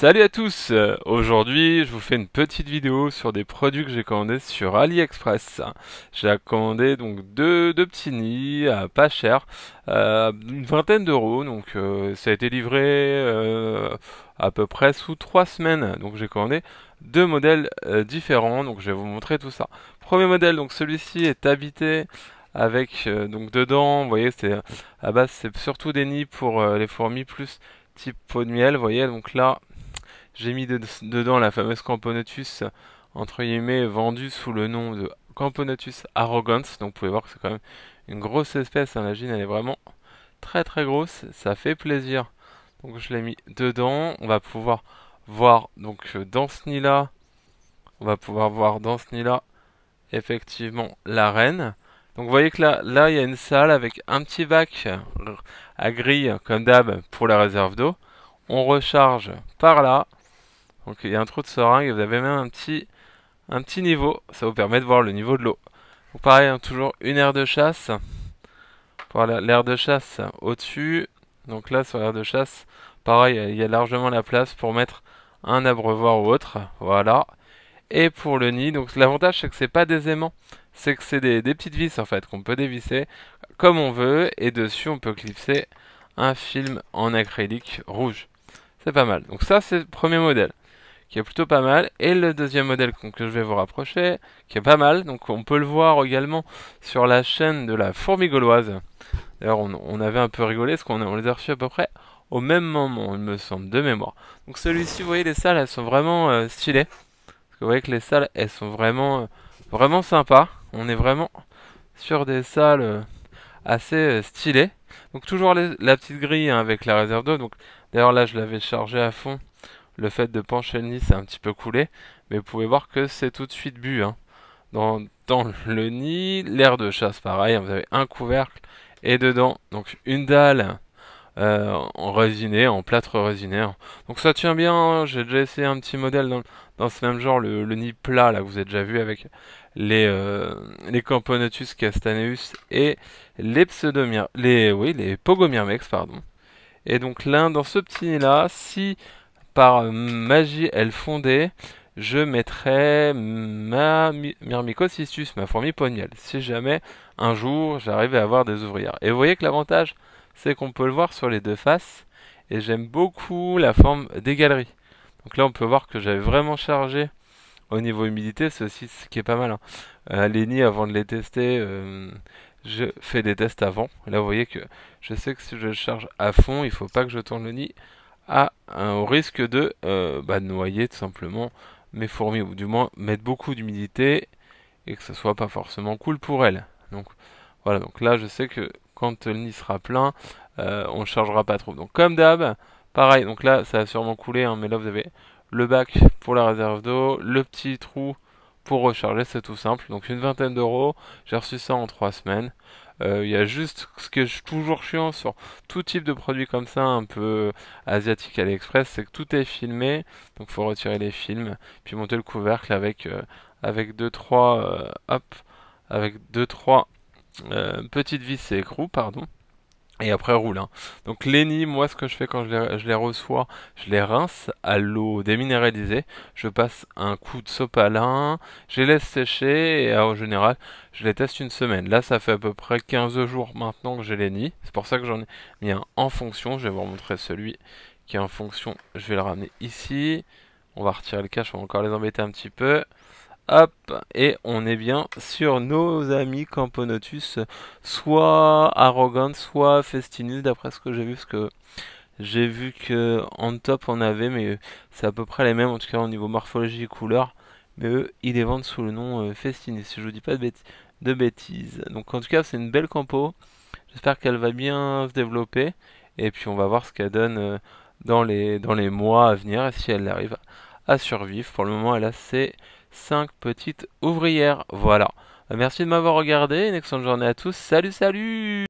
Salut à tous euh, Aujourd'hui, je vous fais une petite vidéo sur des produits que j'ai commandés sur AliExpress. J'ai commandé donc deux, petits nids à pas cher, euh, une vingtaine d'euros, donc euh, ça a été livré à peu près sous trois semaines. Donc j'ai commandé deux modèles différents, donc je vais vous montrer tout ça. Premier modèle, donc celui-ci est habité avec donc dedans, vous voyez, c'est à base c'est surtout des nids pour les fourmis plus type pot de miel, vous voyez, donc là j'ai mis dedans la fameuse Camponotus, entre guillemets, vendue sous le nom de Camponotus arrogans. Donc vous pouvez voir que c'est quand même une grosse espèce. Hein. La elle est vraiment très très grosse. Ça fait plaisir. Donc je l'ai mis dedans. On va pouvoir voir donc euh, dans ce nid-là. On va pouvoir voir dans ce nid-là, effectivement, la reine. Donc vous voyez que là, là, il y a une salle avec un petit bac à grille, comme d'hab, pour la réserve d'eau. On recharge par là. Donc il y a un trou de seringue et vous avez même un petit, un petit niveau. Ça vous permet de voir le niveau de l'eau. Donc pareil, hein, toujours une aire de chasse. Pour l'aire de chasse au-dessus. Donc là, sur l'aire de chasse, pareil, il y a largement la place pour mettre un abreuvoir ou autre. Voilà. Et pour le nid, donc l'avantage c'est que c'est pas des aimants, c'est que c'est des, des, petites vis en fait qu'on peut dévisser comme on veut et dessus on peut clipser un film en acrylique rouge. C'est pas mal. Donc ça c'est le premier modèle qui est plutôt pas mal. Et le deuxième modèle que je vais vous rapprocher, qui est pas mal. Donc on peut le voir également sur la chaîne de la fourmi gauloise. D'ailleurs, on, avait un peu rigolé, parce qu'on les a reçus à peu près au même moment, il me semble, de mémoire. Donc celui-ci, vous voyez, les salles, elles sont vraiment euh, stylées. vous voyez que les salles, elles sont vraiment, euh, vraiment sympas. On est vraiment sur des salles euh, assez stylées. Donc toujours la petite grille hein, avec la réserve d'eau. Donc d'ailleurs là, je l'avais chargé à fond le fait de pencher le nid c'est un petit peu coulé, mais vous pouvez voir que c'est tout de suite bu. Hein. Dans, le nid, l'air de chasse pareil, hein, vous avez un couvercle et dedans donc une dalle euh, en résiné, en plâtre résiné. Hein. Donc ça tient bien, j'ai déjà essayé un petit modèle dans, ce même genre, le, nid plat là que vous avez déjà vu avec les, euh, Camponotus castaneus et les pseudomir les oui les pogomyrmex pardon. Et donc là dans ce petit nid là, si par euh, magie elle fondait, je mettrais ma myrmicocystus, ma fourmi pognelle, si jamais un jour j'arrivais à avoir des ouvrières. Et vous voyez que l'avantage, c'est qu'on peut le voir sur les deux faces, et j'aime beaucoup la forme des galeries. Donc là, on peut voir que j'avais vraiment chargé au niveau humidité, ceci ce qui est pas mal. Hein. Euh, les nids, avant de les tester, euh, je fais des tests avant. Là, vous voyez que je sais que si je charge à fond, il faut pas que je tourne le nid à, un au risque de, euh, bah, noyer tout simplement mes fourmis, ou du moins mettre beaucoup d'humidité et que ce soit pas forcément cool pour elles. Donc voilà, donc là je sais que quand le nid sera plein, euh, on ne chargera pas trop. Donc comme d'hab, pareil, donc là ça a sûrement coulé, hein, mais là vous avez le bac pour la réserve d'eau, le petit trou pour recharger, c'est tout simple. Donc une vingtaine d'euros, j'ai reçu ça en 3 semaines. Euh, il y a juste ce je suis toujours chiant sur tout type de produit comme ça, un peu asiatique à l'express c'est que tout est filmé, donc faut retirer les films, puis monter le couvercle avec euh, avec deux trois euh, hop, avec deux trois petites vis et écrous, pardon. Et après roule. Hein. Donc Donc nids, moi ce que je fais quand je les, reçois, je les rince à l'eau déminéralisée. Je passe un coup de sopalin, je les laisse sécher et euh, en général je les teste une semaine. Là ça fait à peu près 15 jours maintenant que j'ai les nids, C'est pour ça que j'en ai mis un en fonction. Je vais vous montrer celui qui est en fonction. Je vais le ramener ici. On va retirer le cache, on encore les embêter un petit peu. Hop, et on est bien sur nos amis Camponotus, soit Arrogant, soit Festinus, d'après ce que j'ai vu, parce que j'ai vu que en top on avait, mais c'est à peu près les mêmes, en tout cas au niveau morphologie et couleur. Mais eux, ils les vendent sous le nom euh, Festinus, si je vous dis pas de, bêtises. Donc en tout cas, c'est une belle campo. J'espère qu'elle va bien se développer. Et puis on va voir ce qu'elle donne euh, dans les, dans les mois à venir et si elle arrive à survivre. Pour le moment, elle a ses 5 petites ouvrières. Voilà. Merci de m'avoir regardé, une excellente journée à tous. Salut, salut